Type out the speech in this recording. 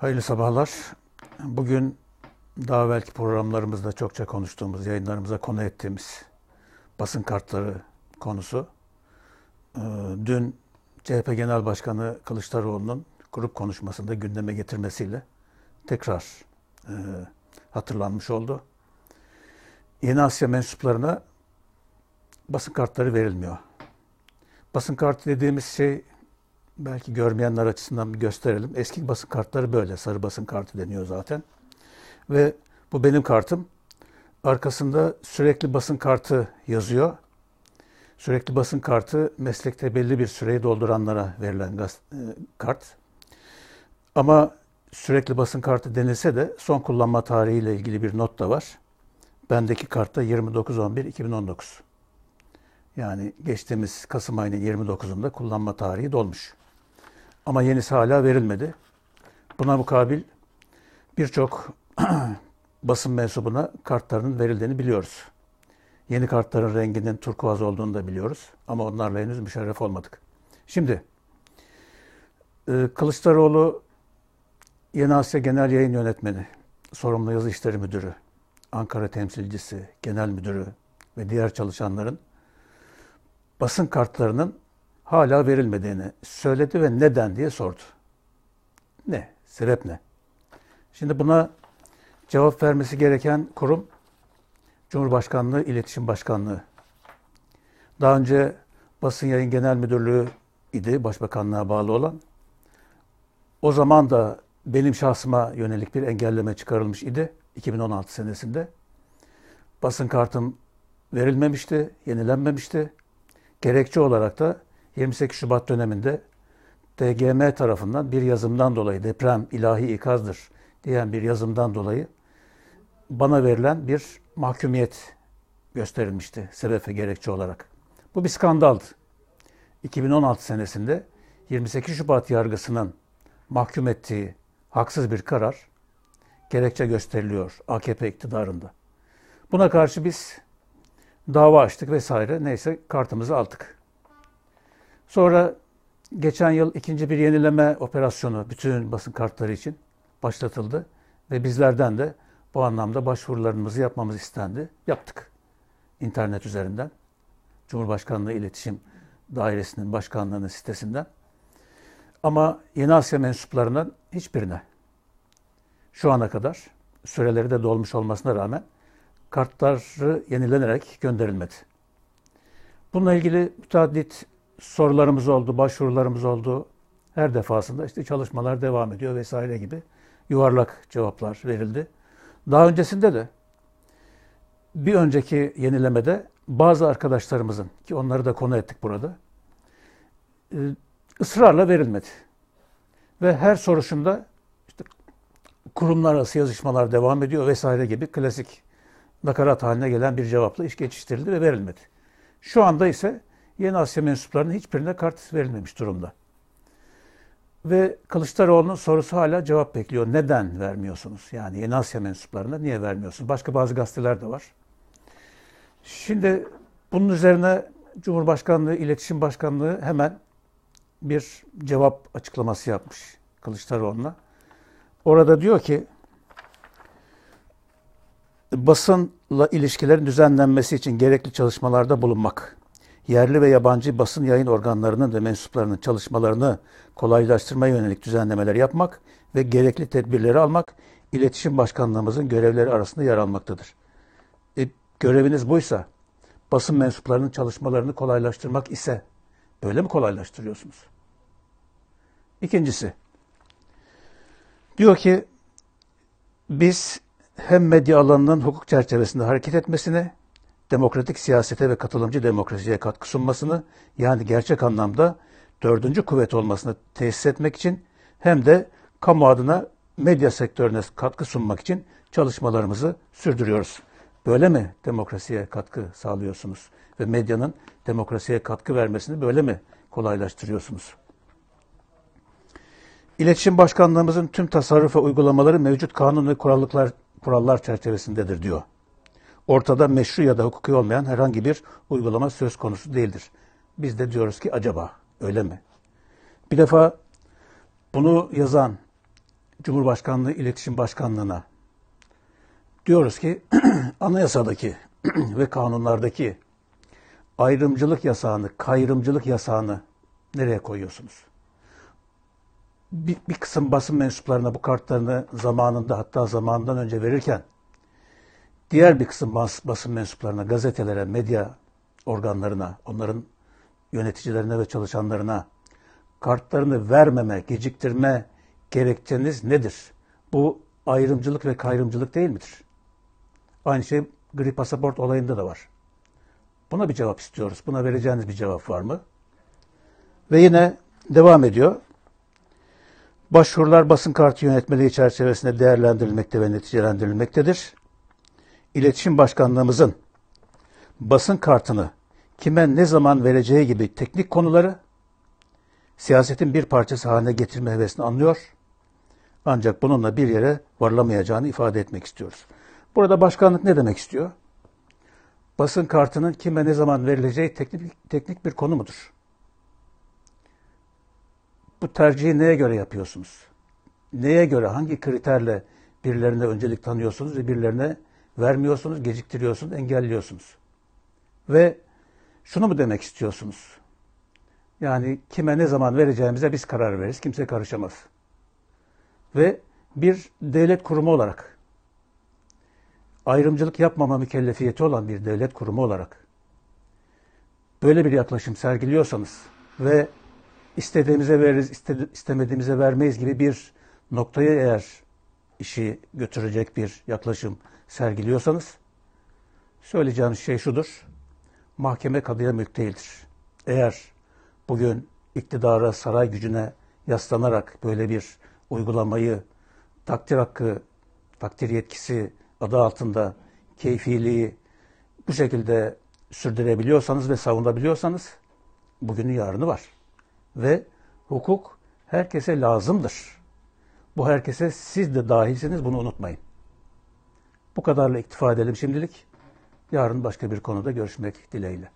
Hayırlı sabahlar. Bugün daha belki programlarımızda çokça konuştuğumuz, yayınlarımıza konu ettiğimiz basın kartları konusu. Ee, dün CHP Genel Başkanı Kılıçdaroğlu'nun grup konuşmasında gündeme getirmesiyle tekrar e, hatırlanmış oldu. Yeni Asya mensuplarına basın kartları verilmiyor. Basın kartı dediğimiz şey belki görmeyenler açısından bir gösterelim. Eski basın kartları böyle. Sarı basın kartı deniyor zaten. Ve bu benim kartım. Arkasında sürekli basın kartı yazıyor. Sürekli basın kartı meslekte belli bir süreyi dolduranlara verilen gaz, e, kart. Ama sürekli basın kartı denilse de son kullanma tarihiyle ilgili bir not da var. Bendeki kartta 29.11.2019. Yani geçtiğimiz Kasım ayının 29'unda kullanma tarihi dolmuş. Ama yenisi hala verilmedi. Buna mukabil birçok basın mensubuna kartlarının verildiğini biliyoruz. Yeni kartların renginin turkuaz olduğunu da biliyoruz. Ama onlarla henüz müşerref olmadık. Şimdi e, Kılıçdaroğlu Yeni Asya Genel Yayın Yönetmeni, Sorumlu Yazı İşleri Müdürü, Ankara Temsilcisi, Genel Müdürü ve diğer çalışanların basın kartlarının hala verilmediğini söyledi ve neden diye sordu. Ne? Sebep ne? Şimdi buna cevap vermesi gereken kurum Cumhurbaşkanlığı İletişim Başkanlığı. Daha önce Basın Yayın Genel Müdürlüğü idi Başbakanlığa bağlı olan. O zaman da benim şahsıma yönelik bir engelleme çıkarılmış idi 2016 senesinde. Basın kartım verilmemişti, yenilenmemişti. Gerekçe olarak da 28 Şubat döneminde TGM tarafından bir yazımdan dolayı deprem ilahi ikazdır diyen bir yazımdan dolayı bana verilen bir mahkumiyet gösterilmişti sebep gerekçe olarak. Bu bir skandaldı. 2016 senesinde 28 Şubat yargısının mahkum ettiği haksız bir karar gerekçe gösteriliyor AKP iktidarında. Buna karşı biz dava açtık vesaire neyse kartımızı aldık. Sonra geçen yıl ikinci bir yenileme operasyonu bütün basın kartları için başlatıldı. Ve bizlerden de bu anlamda başvurularımızı yapmamız istendi. Yaptık. İnternet üzerinden. Cumhurbaşkanlığı İletişim Dairesi'nin başkanlığının sitesinden. Ama Yeni Asya mensuplarından hiçbirine şu ana kadar süreleri de dolmuş olmasına rağmen kartları yenilenerek gönderilmedi. Bununla ilgili müteaddit sorularımız oldu, başvurularımız oldu. Her defasında işte çalışmalar devam ediyor vesaire gibi yuvarlak cevaplar verildi. Daha öncesinde de bir önceki yenilemede bazı arkadaşlarımızın ki onları da konu ettik burada e, ısrarla verilmedi. Ve her soruşunda işte kurumlar arası yazışmalar devam ediyor vesaire gibi klasik nakarat haline gelen bir cevapla iş geçiştirildi ve verilmedi. Şu anda ise Yeni Asya mensuplarının hiçbirine kart verilmemiş durumda. Ve Kılıçdaroğlu'nun sorusu hala cevap bekliyor. Neden vermiyorsunuz? Yani Yeni Asya mensuplarına niye vermiyorsunuz? Başka bazı gazeteler de var. Şimdi bunun üzerine Cumhurbaşkanlığı İletişim Başkanlığı hemen bir cevap açıklaması yapmış Kılıçdaroğlu'na. Orada diyor ki basınla ilişkilerin düzenlenmesi için gerekli çalışmalarda bulunmak yerli ve yabancı basın yayın organlarının ve mensuplarının çalışmalarını kolaylaştırmaya yönelik düzenlemeler yapmak ve gerekli tedbirleri almak iletişim başkanlığımızın görevleri arasında yer almaktadır. E, göreviniz buysa, basın mensuplarının çalışmalarını kolaylaştırmak ise böyle mi kolaylaştırıyorsunuz? İkincisi, diyor ki biz hem medya alanının hukuk çerçevesinde hareket etmesini demokratik siyasete ve katılımcı demokrasiye katkı sunmasını yani gerçek anlamda dördüncü kuvvet olmasını tesis etmek için hem de kamu adına medya sektörüne katkı sunmak için çalışmalarımızı sürdürüyoruz. Böyle mi demokrasiye katkı sağlıyorsunuz ve medyanın demokrasiye katkı vermesini böyle mi kolaylaştırıyorsunuz? İletişim Başkanlığımızın tüm tasarruf ve uygulamaları mevcut kanun ve kurallıklar kurallar çerçevesindedir diyor ortada meşru ya da hukuki olmayan herhangi bir uygulama söz konusu değildir. Biz de diyoruz ki acaba öyle mi? Bir defa bunu yazan Cumhurbaşkanlığı İletişim Başkanlığı'na diyoruz ki anayasadaki ve kanunlardaki ayrımcılık yasağını, kayrımcılık yasağını nereye koyuyorsunuz? Bir, bir kısım basın mensuplarına bu kartlarını zamanında hatta zamandan önce verirken Diğer bir kısım bas, basın mensuplarına, gazetelere, medya organlarına, onların yöneticilerine ve çalışanlarına kartlarını vermeme, geciktirme gerekçeniz nedir? Bu ayrımcılık ve kayrımcılık değil midir? Aynı şey gri pasaport olayında da var. Buna bir cevap istiyoruz. Buna vereceğiniz bir cevap var mı? Ve yine devam ediyor. Başvurular basın kartı yönetmeliği çerçevesinde değerlendirilmekte ve neticelendirilmektedir. İletişim Başkanlığımızın basın kartını kime ne zaman vereceği gibi teknik konuları siyasetin bir parçası haline getirme hevesini anlıyor. Ancak bununla bir yere varılamayacağını ifade etmek istiyoruz. Burada başkanlık ne demek istiyor? Basın kartının kime ne zaman verileceği teknik, teknik bir konu mudur? Bu tercihi neye göre yapıyorsunuz? Neye göre, hangi kriterle birilerine öncelik tanıyorsunuz ve birilerine vermiyorsunuz, geciktiriyorsunuz, engelliyorsunuz. Ve şunu mu demek istiyorsunuz? Yani kime ne zaman vereceğimize biz karar veririz. Kimse karışamaz. Ve bir devlet kurumu olarak ayrımcılık yapmama mükellefiyeti olan bir devlet kurumu olarak böyle bir yaklaşım sergiliyorsanız ve istediğimize veririz, istemediğimize vermeyiz gibi bir noktaya eğer işi götürecek bir yaklaşım sergiliyorsanız söyleyeceğiniz şey şudur. Mahkeme kadıya mülk değildir. Eğer bugün iktidara, saray gücüne yaslanarak böyle bir uygulamayı takdir hakkı, takdir yetkisi adı altında keyfiliği bu şekilde sürdürebiliyorsanız ve savunabiliyorsanız bugünün yarını var. Ve hukuk herkese lazımdır. Bu herkese siz de dahilsiniz bunu unutmayın. Bu kadarla iktifa edelim şimdilik. Yarın başka bir konuda görüşmek dileğiyle.